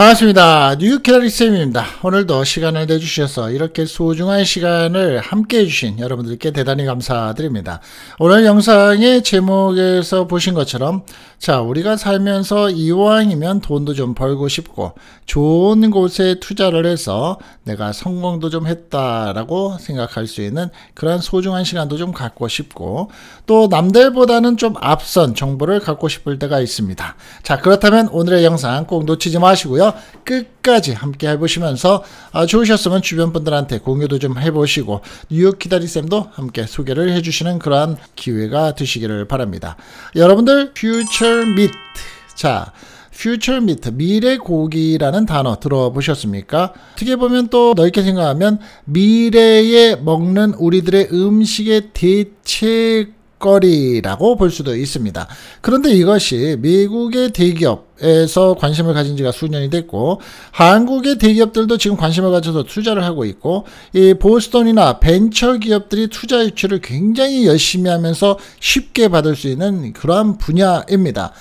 반갑습니다. 뉴욕 캐라리쌤입니다 오늘도 시간을 내주셔서 이렇게 소중한 시간을 함께 해주신 여러분들께 대단히 감사드립니다. 오늘 영상의 제목에서 보신 것처럼 자, 우리가 살면서 이왕이면 돈도 좀 벌고 싶고 좋은 곳에 투자를 해서 내가 성공도 좀 했다라고 생각할 수 있는 그런 소중한 시간도 좀 갖고 싶고 또 남들보다는 좀 앞선 정보를 갖고 싶을 때가 있습니다. 자, 그렇다면 오늘의 영상 꼭 놓치지 마시고요. 끝까지 함께 해보시면서 아, 좋으셨으면 주변 분들한테 공유도 좀 해보시고 뉴욕 기다리쌤도 함께 소개를 해주시는 그러한 기회가 되시기를 바랍니다. 여러분들 퓨처 미트 자 퓨처 미트 미래 고기라는 단어 들어보셨습니까? 어떻게 보면 또 넓게 생각하면 미래에 먹는 우리들의 음식의 대체 거리라고 볼 수도 있습니다. 그런데 이것이 미국의 대기업 에서 관심을 가진 지가 수년이 됐고 한국의 대기업들도 지금 관심을 가져서 투자를 하고 있고 이 보스턴이나 벤처 기업들이 투자 유치를 굉장히 열심히 하면서 쉽게 받을 수 있는 그러한 분야입니다.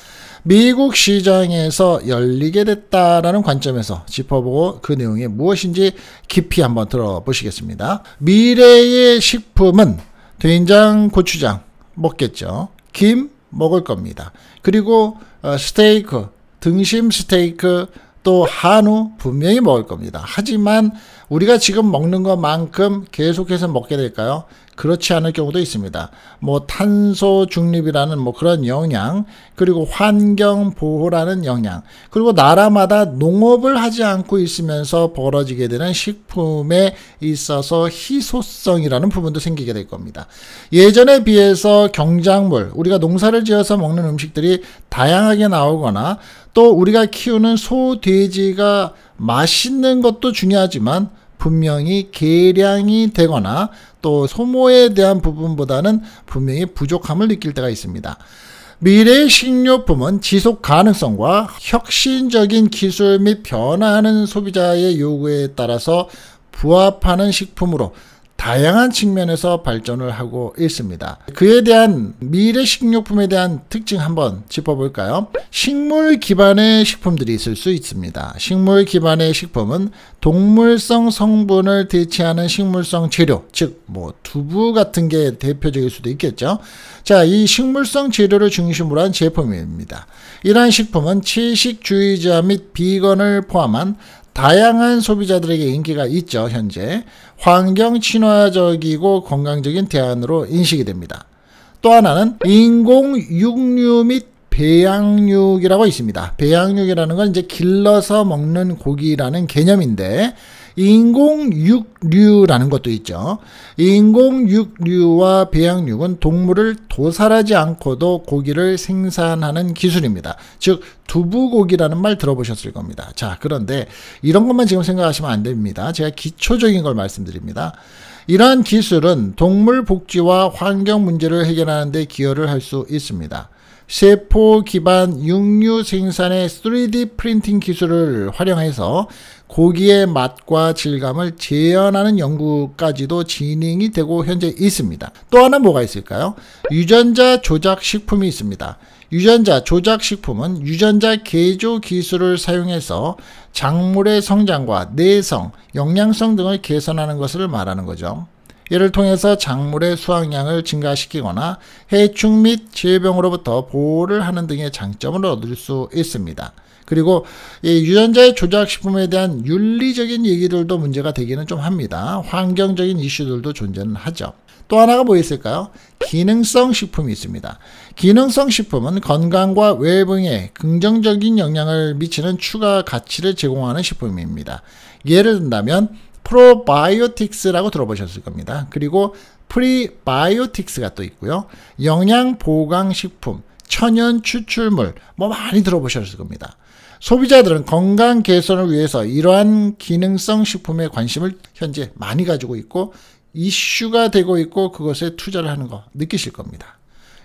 미국 시장에서 열리게 됐다라는 관점에서 짚어보고 그 내용이 무엇인지 깊이 한번 들어보시겠습니다. 미래의 식품은 된장, 고추장 먹겠죠. 김 먹을 겁니다. 그리고 어, 스테이크, 등심 스테이크 또 한우 분명히 먹을 겁니다. 하지만 우리가 지금 먹는 것만큼 계속해서 먹게 될까요? 그렇지 않을 경우도 있습니다. 뭐 탄소 중립이라는 뭐 그런 영향, 그리고 환경 보호라는 영향, 그리고 나라마다 농업을 하지 않고 있으면서 벌어지게 되는 식품에 있어서 희소성이라는 부분도 생기게 될 겁니다. 예전에 비해서 경작물, 우리가 농사를 지어서 먹는 음식들이 다양하게 나오거나 또 우리가 키우는 소, 돼지가 맛있는 것도 중요하지만 분명히 계량이 되거나 또 소모에 대한 부분보다는 분명히 부족함을 느낄 때가 있습니다. 미래 식료품은 지속 가능성과 혁신적인 기술 및 변화하는 소비자의 요구에 따라서 부합하는 식품으로 다양한 측면에서 발전을 하고 있습니다. 그에 대한 미래 식료품에 대한 특징 한번 짚어볼까요? 식물 기반의 식품들이 있을 수 있습니다. 식물 기반의 식품은 동물성 성분을 대체하는 식물성 재료, 즉 뭐 두부 같은 게 대표적일 수도 있겠죠. 자, 이 식물성 재료를 중심으로 한 제품입니다. 이러한 식품은 채식주의자 및 비건을 포함한 다양한 소비자들에게 인기가 있죠, 현재. 환경 친화적이고 건강적인 대안으로 인식이 됩니다. 또 하나는 인공 육류 및 배양육이라고 있습니다. 배양육이라는 건 이제 길러서 먹는 고기라는 개념인데 인공육류라는 것도 있죠. 인공육류와 배양육은 동물을 도살하지 않고도 고기를 생산하는 기술입니다. 즉 두부고기라는 말 들어보셨을 겁니다. 자, 그런데 이런 것만 지금 생각하시면 안 됩니다. 제가 기초적인 걸 말씀드립니다. 이러한 기술은 동물 복지와 환경 문제를 해결하는 데 기여를 할 수 있습니다. 세포 기반 육류 생산의 3D 프린팅 기술을 활용해서 고기의 맛과 질감을 재현하는 연구까지도 진행이 되고 현재 있습니다. 또 하나 뭐가 있을까요? 유전자 조작 식품이 있습니다. 유전자 조작 식품은 유전자 개조 기술을 사용해서 작물의 성장과 내성, 영양성 등을 개선하는 것을 말하는 거죠. 이를 통해서 작물의 수확량을 증가시키거나 해충 및 질병으로부터 보호를 하는 등의 장점을 얻을 수 있습니다. 그리고 유전자의 조작식품에 대한 윤리적인 얘기들도 문제가 되기는 좀 합니다. 환경적인 이슈들도 존재는 하죠. 또 하나가 뭐 있을까요? 기능성 식품이 있습니다. 기능성 식품은 건강과 외부에 긍정적인 영향을 미치는 추가 가치를 제공하는 식품입니다. 예를 든다면 프로바이오틱스라고 들어보셨을 겁니다. 그리고 프리바이오틱스가 또 있고요. 영양 보강 식품, 천연 추출물 뭐 많이 들어보셨을 겁니다. 소비자들은 건강 개선을 위해서 이러한 기능성 식품에 관심을 현재 많이 가지고 있고 이슈가 되고 있고 그것에 투자를 하는 거 느끼실 겁니다.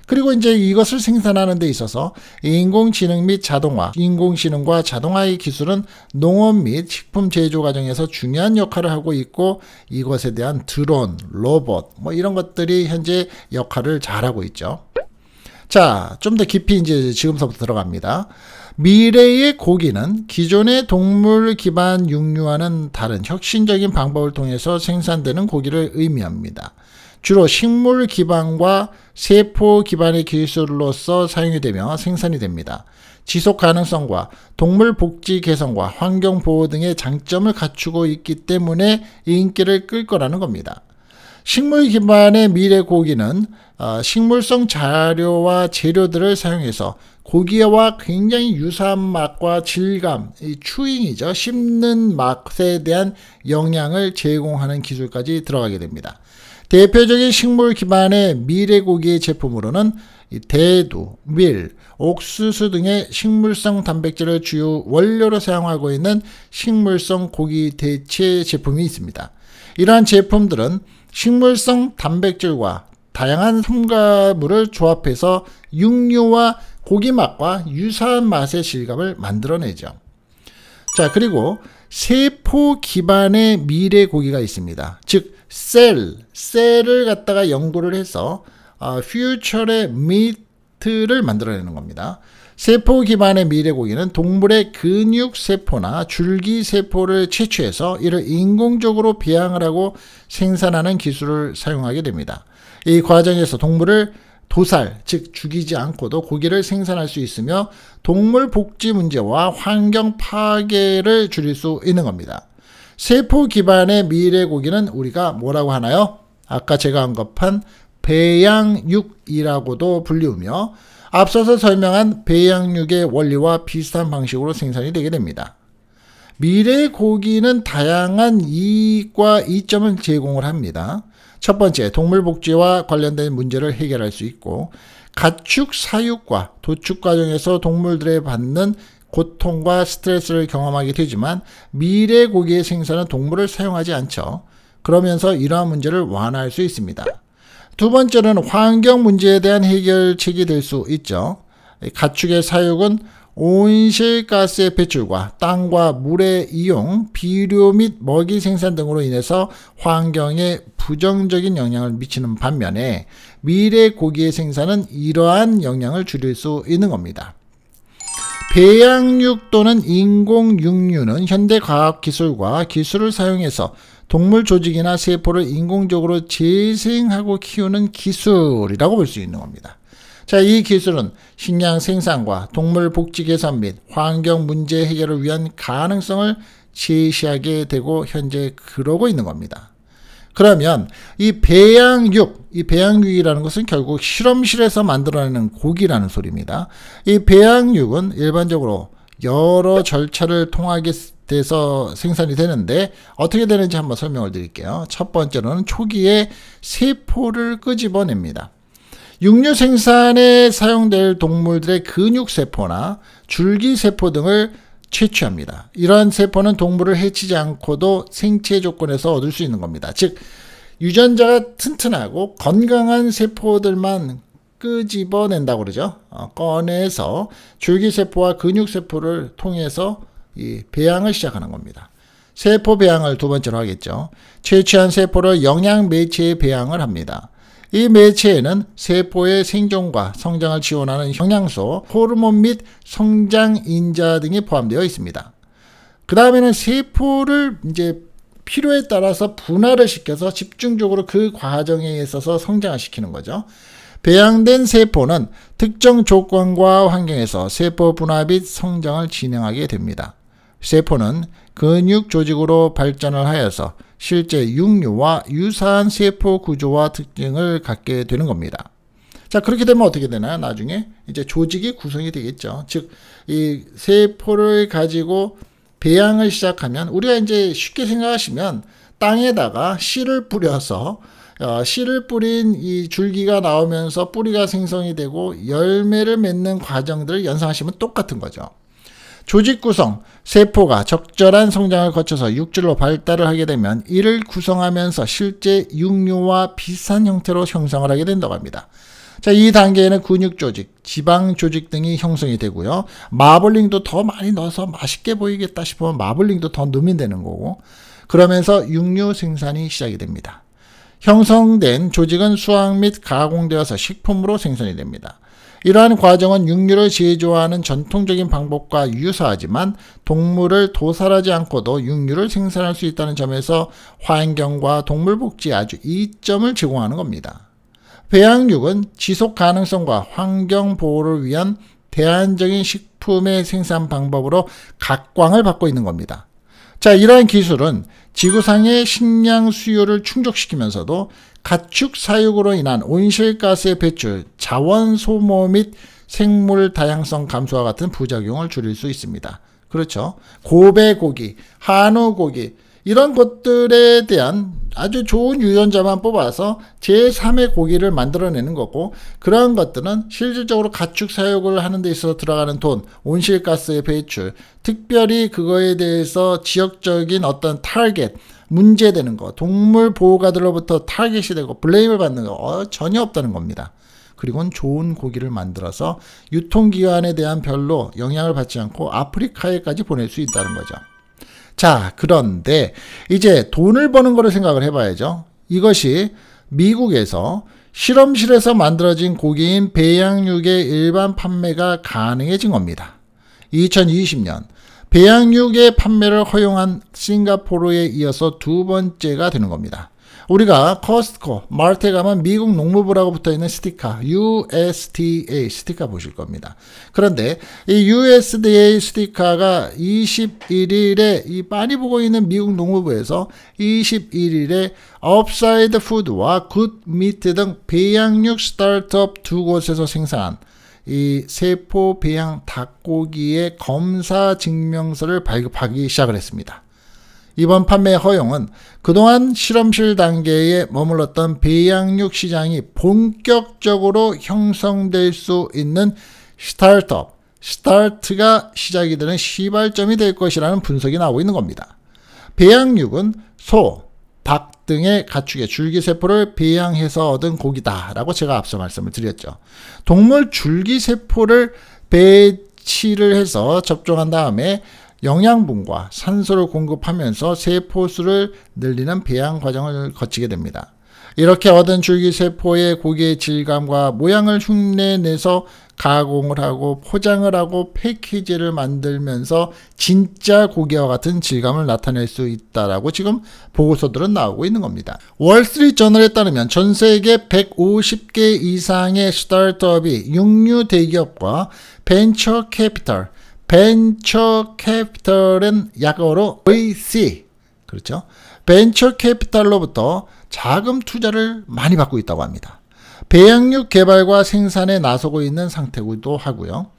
그리고 이제 이것을 생산하는 데 있어서 인공지능 및 자동화, 인공지능과 자동화의 기술은 농업 및 식품 제조 과정에서 중요한 역할을 하고 있고 이것에 대한 드론, 로봇 뭐 이런 것들이 현재 역할을 잘하고 있죠. 자, 좀 더 깊이 이제 지금서부터 들어갑니다. 미래의 고기는 기존의 동물 기반 육류와는 다른 혁신적인 방법을 통해서 생산되는 고기를 의미합니다. 주로 식물 기반과 세포 기반의 기술로서 사용이 되며 생산이 됩니다. 지속 가능성과 동물 복지 개선과 환경 보호 등의 장점을 갖추고 있기 때문에 인기를 끌 거라는 겁니다. 식물 기반의 미래 고기는 어, 식물성 자료와 재료들을 사용해서 고기와 굉장히 유사한 맛과 질감, 이 추잉이죠. 씹는 맛에 대한 영향을 제공하는 기술까지 들어가게 됩니다. 대표적인 식물 기반의 미래고기의 제품으로는 대두, 밀, 옥수수 등의 식물성 단백질을 주요 원료로 사용하고 있는 식물성 고기 대체 제품이 있습니다. 이러한 제품들은 식물성 단백질과 다양한 첨가물을 조합해서 육류와 고기 맛과 유사한 맛의 질감을 만들어내죠. 자 그리고 세포 기반의 미래 고기가 있습니다. 즉 셀, 셀을 갖다가 연구를 해서 어, 퓨처의 미트를 만들어내는 겁니다. 세포 기반의 미래고기는 동물의 근육 세포나 줄기 세포를 채취해서 이를 인공적으로 배양을 하고 생산하는 기술을 사용하게 됩니다. 이 과정에서 동물을 도살, 즉 죽이지 않고도 고기를 생산할 수 있으며 동물 복지 문제와 환경 파괴를 줄일 수 있는 겁니다. 세포 기반의 미래 고기는 우리가 뭐라고 하나요? 아까 제가 언급한 배양육이라고도 불리우며 앞서서 설명한 배양육의 원리와 비슷한 방식으로 생산이 되게 됩니다. 미래 고기는 다양한 이익과 이점을 제공을 합니다. 첫 번째, 동물 복지와 관련된 문제를 해결할 수 있고 가축 사육과 도축 과정에서 동물들의 받는 고통과 스트레스를 경험하게 되지만 미래 고기의 생산은 동물을 사용하지 않죠. 그러면서 이러한 문제를 완화할 수 있습니다. 두 번째는 환경 문제에 대한 해결책이 될 수 있죠. 가축의 사육은 온실가스의 배출과 땅과 물의 이용, 비료 및 먹이 생산 등으로 인해서 환경에 부정적인 영향을 미치는 반면에 미래 고기의 생산은 이러한 영향을 줄일 수 있는 겁니다. 배양육 또는 인공육류는 현대 과학 기술과 기술을 사용해서 동물 조직이나 세포를 인공적으로 재생하고 키우는 기술이라고 볼 수 있는 겁니다. 자, 이 기술은 식량 생산과 동물 복지 개선 및 환경 문제 해결을 위한 가능성을 제시하게 되고 현재 그러고 있는 겁니다. 그러면 이 배양육, 이 배양육이라는 것은 결국 실험실에서 만들어내는 고기라는 소리입니다. 이 배양육은 일반적으로 여러 절차를 통하게 돼서 생산이 되는데 어떻게 되는지 한번 설명을 드릴게요. 첫 번째로는 초기에 세포를 끄집어냅니다. 육류 생산에 사용될 동물들의 근육세포나 줄기세포 등을 채취합니다. 이러한 세포는 동물을 해치지 않고도 생체 조건에서 얻을 수 있는 겁니다. 즉 유전자가 튼튼하고 건강한 세포들만 끄집어낸다고 그러죠. 어, 꺼내서 줄기세포와 근육세포를 통해서 이 배양을 시작하는 겁니다. 세포 배양을 두 번째로 하겠죠. 채취한 세포를 영양 매체에 배양을 합니다. 이 매체에는 세포의 생존과 성장을 지원하는 형양소 호르몬 및 성장 인자 등이 포함되어 있습니다. 그 다음에는 세포를 이제 필요에 따라서 분화를 시켜서 집중적으로 그 과정에 있어서 성장을 시키는 거죠. 배양된 세포는 특정 조건과 환경에서 세포 분화 및 성장을 진행하게 됩니다. 세포는 근육 조직으로 발전을 하여서 실제 육류와 유사한 세포 구조와 특징을 갖게 되는 겁니다. 자, 그렇게 되면 어떻게 되나요? 나중에 이제 조직이 구성이 되겠죠. 즉, 이 세포를 가지고 배양을 시작하면 우리가 이제 쉽게 생각하시면 땅에다가 씨를 뿌려서 어, 씨를 뿌린 이 줄기가 나오면서 뿌리가 생성이 되고 열매를 맺는 과정들을 연상하시면 똑같은 거죠. 조직 구성, 세포가 적절한 성장을 거쳐서 육질로 발달을 하게 되면 이를 구성하면서 실제 육류와 비슷한 형태로 형성을 하게 된다고 합니다. 자, 이 단계에는 근육 조직, 지방 조직 등이 형성이 되고요. 마블링도 더 많이 넣어서 맛있게 보이겠다 싶으면 마블링도 더 넣으면 되는 거고. 그러면서 육류 생산이 시작이 됩니다. 형성된 조직은 수확 및 가공되어서 식품으로 생산이 됩니다. 이러한 과정은 육류를 제조하는 전통적인 방법과 유사하지만 동물을 도살하지 않고도 육류를 생산할 수 있다는 점에서 환경과 동물복지에 아주 이점을 제공하는 겁니다. 배양육은 지속 가능성과 환경 보호를 위한 대안적인 식품의 생산 방법으로 각광을 받고 있는 겁니다. 자, 이러한 기술은 지구상의 식량 수요를 충족시키면서도 가축 사육으로 인한 온실가스의 배출, 자원 소모 및 생물 다양성 감소와 같은 부작용을 줄일 수 있습니다. 그렇죠. 고베 고기, 한우 고기, 이런 것들에 대한 아주 좋은 유전자만 뽑아서 제3의 고기를 만들어내는 거고 그러한 것들은 실질적으로 가축 사육을 하는 데 있어서 들어가는 돈, 온실가스의 배출, 특별히 그거에 대해서 지역적인 어떤 타겟, 문제되는 거, 동물 보호가들로부터 타겟이 되고 블레임을 받는 거 어, 전혀 없다는 겁니다. 그리고는 좋은 고기를 만들어서 유통기관에 대한 별로 영향을 받지 않고 아프리카에까지 보낼 수 있다는 거죠. 자, 그런데 이제 돈을 버는 거를 생각을 해봐야죠. 이것이 미국에서 실험실에서 만들어진 고기인 배양육의 일반 판매가 가능해진 겁니다. 2020년 배양육의 판매를 허용한 싱가포르에 이어서 두 번째가 되는 겁니다. 우리가 커스트코, 마르테 가면 미국 농무부라고 붙어있는 스티커, USDA 스티커 보실 겁니다. 그런데 이 USDA 스티커가 21일에 이 빤히 보고 있는 미국 농무부에서 21일에 업사이드 푸드와 굿미트 등 배양육 스타트업 두 곳에서 생산한 이 세포 배양 닭고기의 검사 증명서를 발급하기 시작을 했습니다. 이번 판매 허용은 그동안 실험실 단계에 머물렀던 배양육 시장이 본격적으로 형성될 수 있는 스타트업, 스타트가 시작이 되는 시발점이 될 것이라는 분석이 나오고 있는 겁니다. 배양육은 소, 등의 가축의 줄기세포를 배양해서 얻은 고기다라고 제가 앞서 말씀을 드렸죠. 동물 줄기세포를 배치를 해서 접종한 다음에 영양분과 산소를 공급하면서 세포수를 늘리는 배양 과정을 거치게 됩니다. 이렇게 얻은 줄기세포의 고기의 질감과 모양을 흉내내서 가공을 하고 포장을 하고 패키지를 만들면서 진짜 고기와 같은 질감을 나타낼 수 있다라고 지금 보고서들은 나오고 있는 겁니다. 월스트리트저널에 따르면 전 세계 150개 이상의 스타트업이 육류 대기업과 벤처 캐피털, 벤처 캐피털은 약어로 VC, 그렇죠? 벤처 캐피털로부터 자금 투자를 많이 받고 있다고 합니다. 배양육 개발과 생산에 나서고 있는 상태기도 하고요.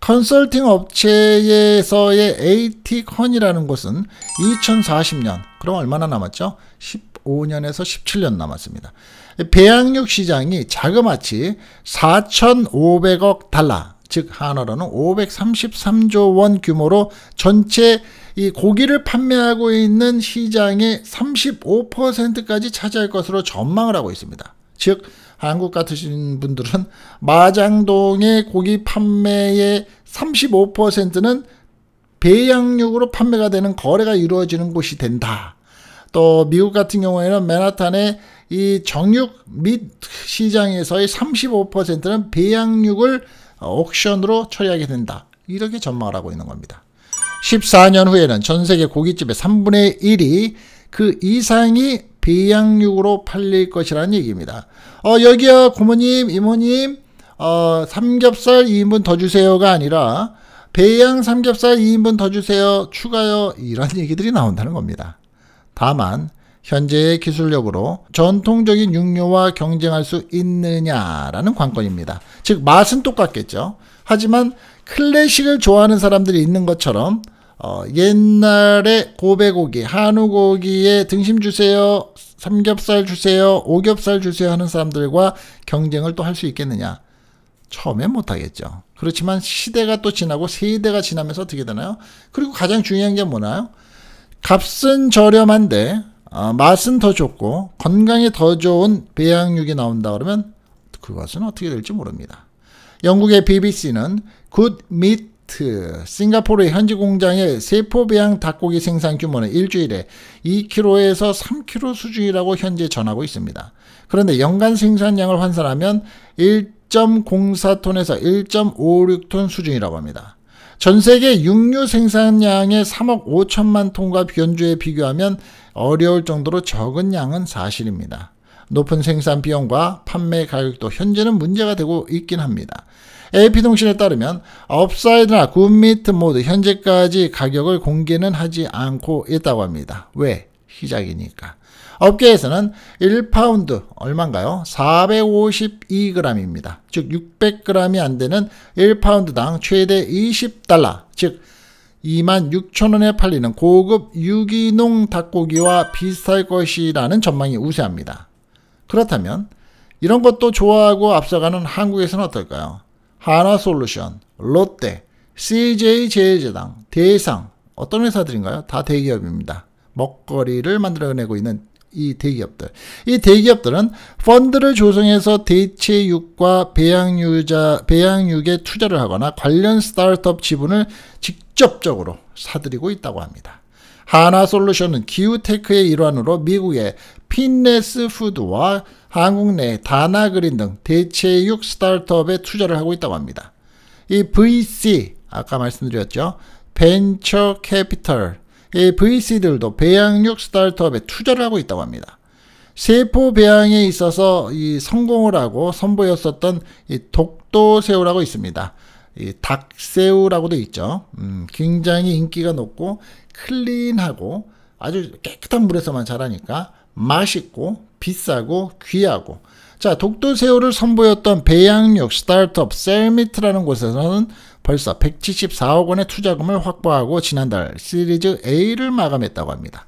컨설팅 업체에서의 에이컨이라는 곳은 2040년, 그럼 얼마나 남았죠? 15년에서 17년 남았습니다. 배양육 시장이 자그마치 4,500억 달러, 즉 한화로는 533조 원 규모로 전체 이 고기를 판매하고 있는 시장의 35%까지 차지할 것으로 전망을 하고 있습니다. 즉 한국 같으신 분들은 마장동의 고기 판매의 35%는 배양육으로 판매가 되는 거래가 이루어지는 곳이 된다. 또 미국 같은 경우에는 맨하탄의 이 정육 및 시장에서의 35%는 배양육을 어, 옥션으로 처리하게 된다. 이렇게 전망을 하고 있는 겁니다. 14년 후에는 전 세계 고깃집의 3분의 1이 그 이상이 배양육으로 팔릴 것이라는 얘기입니다. 어, 여기요, 고모님, 이모님, 어, 삼겹살 2인분 더 주세요가 아니라, 배양 삼겹살 2인분 더 주세요, 추가요, 이런 얘기들이 나온다는 겁니다. 다만, 현재의 기술력으로 전통적인 육류와 경쟁할 수 있느냐라는 관건입니다. 즉 맛은 똑같겠죠. 하지만 클래식을 좋아하는 사람들이 있는 것처럼 어, 옛날에 고배고기, 한우고기에 등심 주세요, 삼겹살 주세요, 오겹살 주세요 하는 사람들과 경쟁을 또 할 수 있겠느냐? 처음엔 못하겠죠. 그렇지만 시대가 또 지나고 세대가 지나면서 어떻게 되나요? 그리고 가장 중요한 게 뭐나요? 값은 저렴한데 어, 맛은 더 좋고 건강에 더 좋은 배양육이 나온다 그러면 그것은 어떻게 될지 모릅니다. 영국의 BBC는 굿미트 싱가포르의 현지 공장의 세포 배양 닭고기 생산 규모는 일주일에 2kg에서 3kg 수준이라고 현재 전하고 있습니다. 그런데 연간 생산량을 환산하면 1.04톤에서 1.56톤 수준이라고 합니다. 전 세계 육류 생산량의 3억 5천만 톤과 연주에 비교하면 어려울 정도로 적은 양은 사실입니다. 높은 생산 비용과 판매 가격도 현재는 문제가 되고 있긴 합니다. AP통신에 따르면 업사이드나 굿미트 모드 현재까지 가격을 공개는 하지 않고 있다고 합니다. 왜? 시작이니까. 업계에서는 1파운드 얼마인가요? 452g입니다. 즉 600g이 안 되는 1파운드당 최대 20달러, 즉 2만 6천 원에 팔리는 고급 유기농 닭고기와 비슷할 것이라는 전망이 우세합니다. 그렇다면 이런 것도 좋아하고 앞서가는 한국에서는 어떨까요? 하나솔루션, 롯데, CJ제일제당, 대상 어떤 회사들인가요? 다 대기업입니다. 먹거리를 만들어내고 있는 이 대기업들. 이 대기업들은 펀드를 조성해서 대체육과 배양유자, 배양육에 투자를 하거나 관련 스타트업 지분을 직접적으로 사들이고 있다고 합니다. 하나솔루션은 기후테크의 일환으로 미국의 핀네스 푸드와 한국 내 다나그린 등 대체육 스타트업에 투자를 하고 있다고 합니다. 이 VC, 아까 말씀드렸죠. 벤처 캐피털 이 VC들도 배양육 스타트업에 투자를 하고 있다고 합니다. 세포 배양에 있어서 이 성공을 하고 선보였었던 이 독도새우라고 있습니다. 이 닭새우라고도 있죠. 음, 굉장히 인기가 높고 클린하고 아주 깨끗한 물에서만 자라니까 맛있고 비싸고 귀하고 자 독도새우를 선보였던 배양육 스타트업 셀미트라는 곳에서는 벌써 174억 원의 투자금을 확보하고 지난달 시리즈 A를 마감했다고 합니다.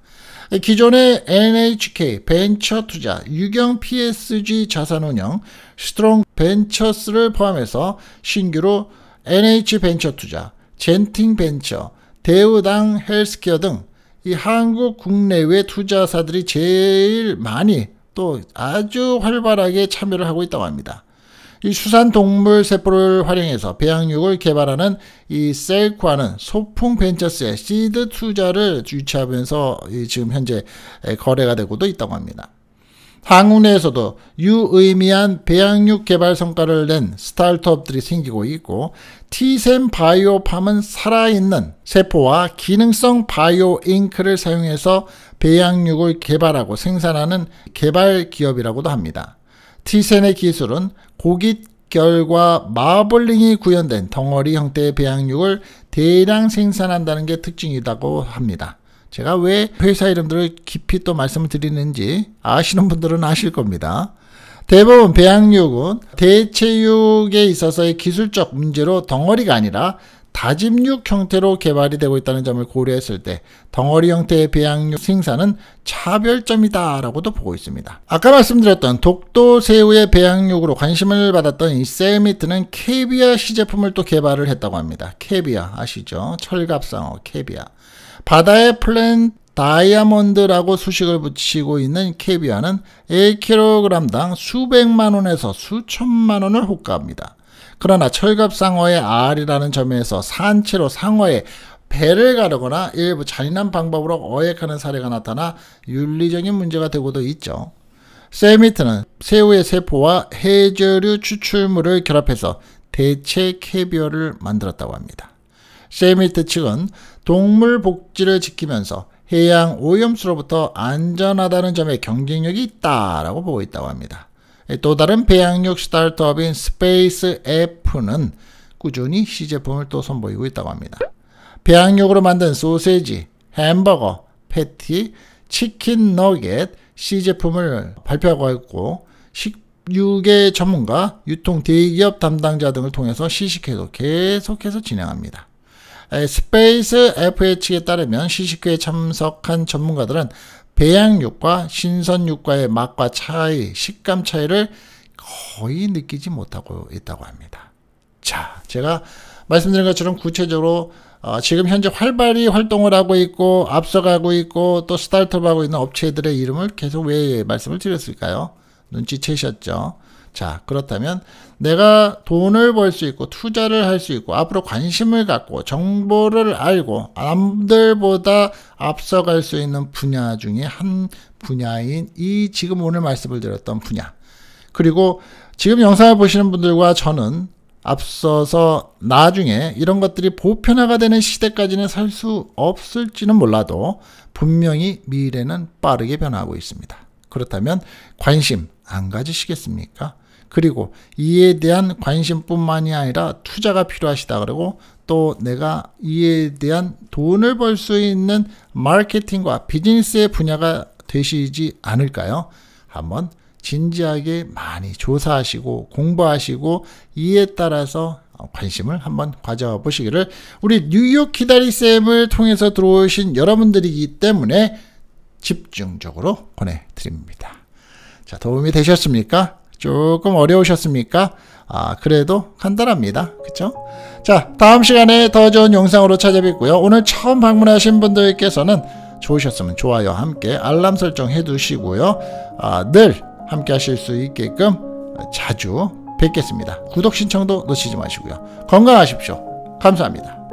기존의 NHK 벤처 투자, 유경 PSG 자산운용, 스트롱 벤처스를 포함해서 신규로 NH 벤처 투자, 젠팅 벤처, 대우당 헬스케어 등 이 한국 국내외 투자사들이 제일 많이 또 아주 활발하게 참여를 하고 있다고 합니다. 이 수산 동물 세포를 활용해서 배양육을 개발하는 이 셀코하는 소풍 벤처스의 시드 투자를 유치하면서 지금 현재 거래가 되고도 있다고 합니다. 한국 내에서도 유의미한 배양육 개발 성과를 낸 스타트업들이 생기고 있고 티셈 바이오팜은 살아있는 세포와 기능성 바이오 잉크를 사용해서 배양육을 개발하고 생산하는 개발 기업이라고도 합니다. 티센의 기술은 고깃결과 마블링이 구현된 덩어리 형태의 배양육을 대량 생산한다는 게 특징이라고 합니다. 제가 왜 회사 이름들을 깊이 또 말씀을 드리는지 아시는 분들은 아실 겁니다. 대부분 배양육은 대체육에 있어서의 기술적 문제로 덩어리가 아니라 다집육 형태로 개발이 되고 있다는 점을 고려했을 때 덩어리 형태의 배양육 생산은 차별점이다 라고도 보고 있습니다. 아까 말씀드렸던 독도 새우의 배양육으로 관심을 받았던 이 세미트는 캐비아 시제품을 또 개발을 했다고 합니다. 캐비아 아시죠? 철갑상어 캐비아. 바다의 플랜 다이아몬드라고 수식을 붙이고 있는 캐비아는 1kg당 수백만 원에서 수천만 원을 호가합니다. 그러나 철갑상어의 알이라는 점에서 산채로 상어의 배를 가르거나 일부 잔인한 방법으로 어획하는 사례가 나타나 윤리적인 문제가 되고도 있죠. 세미트는 새우의 세포와 해저류 추출물을 결합해서 대체 캐비어를 만들었다고 합니다. 세미트 측은 동물 복지를 지키면서 해양 오염수로부터 안전하다는 점에 경쟁력이 있다라고 보고 있다고 합니다. 예, 또 다른 배양육 스타트업인 스페이스 F는 꾸준히 시제품을 또 선보이고 있다고 합니다. 배양육으로 만든 소세지, 햄버거, 패티, 치킨 너겟, 시제품을 발표하고 있고 식육의 전문가, 유통 대기업 담당자 등을 통해서 시식회도 계속해서 진행합니다. 예, 스페이스 FH에 따르면 시식회에 참석한 전문가들은 배양육과 신선육과의 맛과 차이, 식감 차이를 거의 느끼지 못하고 있다고 합니다. 자, 제가 말씀드린 것처럼 구체적으로 어, 지금 현재 활발히 활동을 하고 있고 앞서가고 있고 또 스타트업하고 있는 업체들의 이름을 계속 왜 말씀을 드렸을까요? 눈치채셨죠? 자, 그렇다면 내가 돈을 벌 수 있고 투자를 할 수 있고 앞으로 관심을 갖고 정보를 알고 남들보다 앞서갈 수 있는 분야 중에 한 분야인 이 지금 오늘 말씀을 드렸던 분야. 그리고 지금 영상을 보시는 분들과 저는 앞서서 나중에 이런 것들이 보편화가 되는 시대까지는 살 수 없을지는 몰라도 분명히 미래는 빠르게 변하고 있습니다. 그렇다면 관심 안 가지시겠습니까? 그리고 이에 대한 관심뿐만이 아니라 투자가 필요하시다 그러고 또 내가 이에 대한 돈을 벌 수 있는 마케팅과 비즈니스의 분야가 되시지 않을까요? 한번 진지하게 많이 조사하시고 공부하시고 이에 따라서 관심을 한번 가져 와 보시기를 우리 뉴욕 기다리쌤을 통해서 들어오신 여러분들이기 때문에 집중적으로 권해드립니다. 자, 도움이 되셨습니까? 조금 어려우셨습니까? 아, 그래도 간단합니다. 그쵸? 자, 다음 시간에 더 좋은 영상으로 찾아뵙고요. 오늘 처음 방문하신 분들께서는 좋으셨으면 좋아요 함께 알람 설정 해두시고요. 아, 늘 함께 하실 수 있게끔 자주 뵙겠습니다. 구독 신청도 놓치지 마시고요. 건강하십시오. 감사합니다.